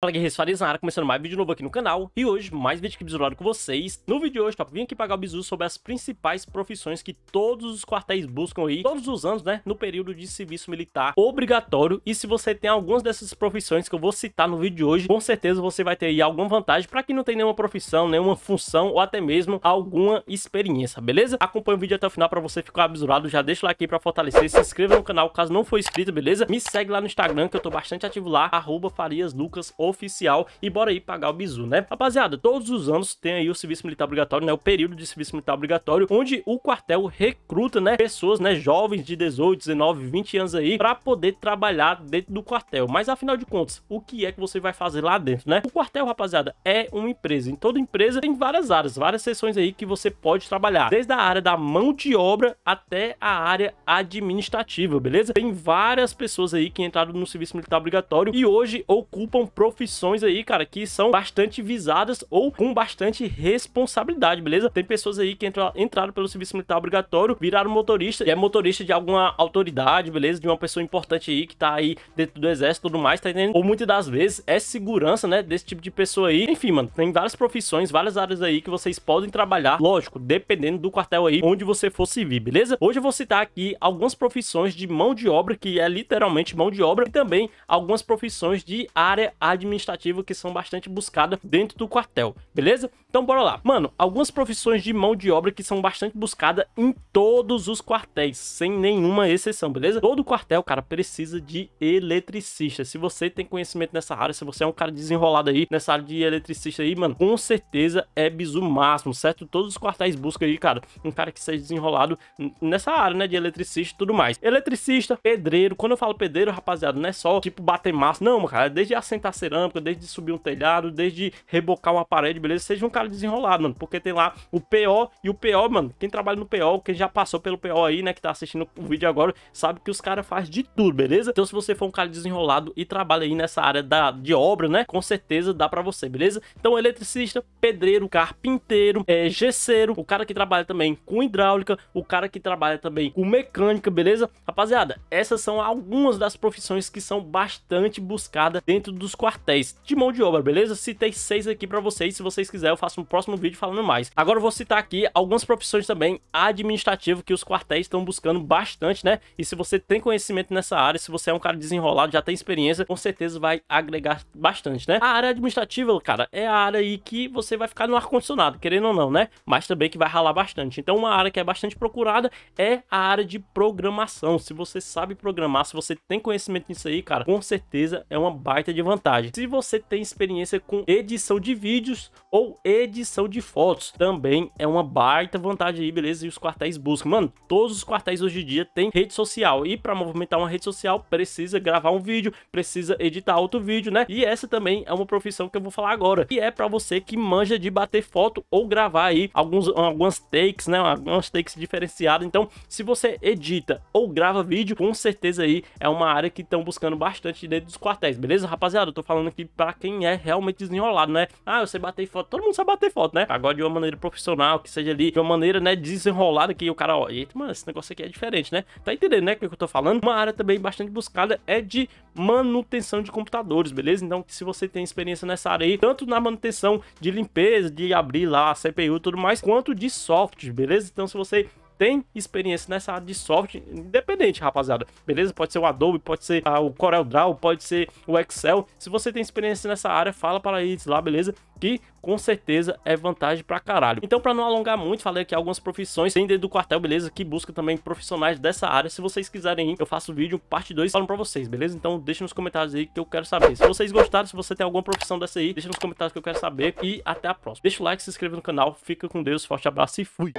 Fala guerreiros Farias na área, começando mais vídeo novo aqui no canal E hoje, mais vídeo aqui bizurado com vocês No vídeo de hoje, top, vim aqui pagar o bizu sobre as principais profissões que todos os quartéis buscam aí Todos os anos, né, no período de serviço militar obrigatório E se você tem algumas dessas profissões que eu vou citar no vídeo de hoje Com certeza você vai ter aí alguma vantagem pra quem não tem nenhuma profissão, nenhuma função Ou até mesmo alguma experiência, beleza? Acompanhe o vídeo até o final pra você ficar bisulado Já deixa o like aí pra fortalecer, se inscreva no canal caso não for inscrito, beleza? Me segue lá no Instagram que eu tô bastante ativo lá Arroba Farias Lucas oficial e bora aí pagar o bizu, né? Rapaziada, todos os anos tem aí o serviço militar obrigatório, né? O período de serviço militar obrigatório, onde o quartel recruta, né? Pessoas, né? Jovens de 18, 19, 20 anos aí, para poder trabalhar dentro do quartel. Mas afinal de contas, o que é que você vai fazer lá dentro, né? O quartel, rapaziada, é uma empresa. Em toda empresa tem várias áreas, várias seções aí que você pode trabalhar, desde a área da mão de obra até a área administrativa, beleza? Tem várias pessoas aí que entraram no serviço militar obrigatório e hoje ocupam profissionais profissões aí, cara, que são bastante visadas ou com bastante responsabilidade, beleza? Tem pessoas aí que entra, entraram pelo serviço militar obrigatório, viraram motorista, e é motorista de alguma autoridade, beleza? De uma pessoa importante aí que tá aí dentro do exército e tudo mais, tá entendendo? Ou muitas das vezes é segurança, né, desse tipo de pessoa aí. Enfim, mano, tem várias profissões, várias áreas aí que vocês podem trabalhar, lógico, dependendo do quartel aí onde você for servir, beleza? Hoje eu vou citar aqui algumas profissões de mão de obra, que é literalmente mão de obra, e também algumas profissões de área administrativa administrativa que são bastante buscadas dentro do quartel, beleza? Então bora lá. Mano, algumas profissões de mão de obra que são bastante buscadas em todos os quartéis, sem nenhuma exceção, beleza? Todo quartel, cara, precisa de eletricista. Se você tem conhecimento nessa área, se você é um cara desenrolado aí nessa área de eletricista aí, mano, com certeza é bizu máximo, certo? Todos os quartéis buscam aí, cara, um cara que seja desenrolado nessa área, né, de eletricista e tudo mais. Eletricista, pedreiro, quando eu falo pedreiro, rapaziada, não é só tipo bater massa, não, cara, é desde assentar cerâmica desde subir um telhado, desde rebocar uma parede, beleza? Seja um cara desenrolado, mano, porque tem lá o PO e o PO, mano, quem trabalha no PO, quem já passou pelo PO aí, né, que tá assistindo o vídeo agora, sabe que os caras fazem de tudo, beleza? Então se você for um cara desenrolado e trabalha aí nessa área da, de obra, né, com certeza dá pra você, beleza? Então eletricista, pedreiro, carpinteiro, é, gesseiro, o cara que trabalha também com hidráulica, o cara que trabalha também com mecânica, beleza? Rapaziada, essas são algumas das profissões que são bastante buscadas dentro dos quartéis cartéis de mão de obra, beleza? Citei seis aqui para vocês, se vocês quiserem eu faço um próximo vídeo falando mais. Agora eu vou citar aqui algumas profissões também administrativas que os quartéis estão buscando bastante, né? E se você tem conhecimento nessa área, se você é um cara desenrolado, já tem experiência, com certeza vai agregar bastante, né? A área administrativa, cara, é a área aí que você vai ficar no ar-condicionado, querendo ou não, né? Mas também que vai ralar bastante. Então uma área que é bastante procurada é a área de programação. Se você sabe programar, se você tem conhecimento nisso aí, cara, com certeza é uma baita de vantagem se você tem experiência com edição de vídeos ou edição de fotos. Também é uma baita vantagem aí, beleza? E os quartéis buscam. Mano, todos os quartéis hoje em dia têm rede social. E para movimentar uma rede social, precisa gravar um vídeo, precisa editar outro vídeo, né? E essa também é uma profissão que eu vou falar agora. E é para você que manja de bater foto ou gravar aí alguns, algumas takes, né? Algumas takes diferenciadas. Então, se você edita ou grava vídeo, com certeza aí é uma área que estão buscando bastante dentro dos quartéis, beleza? Rapaziada, eu tô falando mostrando aqui para quem é realmente desenrolado, né? Ah, você bater foto, todo mundo sabe bater foto, né? Agora de uma maneira profissional, que seja ali de uma maneira, né, desenrolada, que o cara, ó, eita, mano, esse negócio aqui é diferente, né? Tá entendendo, né, o que eu tô falando? Uma área também bastante buscada é de manutenção de computadores, beleza? Então, se você tem experiência nessa área aí, tanto na manutenção de limpeza, de abrir lá a CPU e tudo mais, quanto de software, beleza? Então, se você tem experiência nessa área de software, independente, rapaziada, beleza? Pode ser o Adobe, pode ser ah, o CorelDRAW, pode ser o Excel. Se você tem experiência nessa área, fala para eles lá, beleza? Que com certeza é vantagem pra caralho. Então, para não alongar muito, falei aqui algumas profissões tem dentro do quartel, beleza? Que busca também profissionais dessa área. Se vocês quiserem, eu faço vídeo parte 2 falando pra vocês, beleza? Então, deixa nos comentários aí que eu quero saber. Se vocês gostaram, se você tem alguma profissão dessa aí, deixa nos comentários que eu quero saber. E até a próxima. Deixa o like, se inscreva no canal, fica com Deus, forte abraço e fui!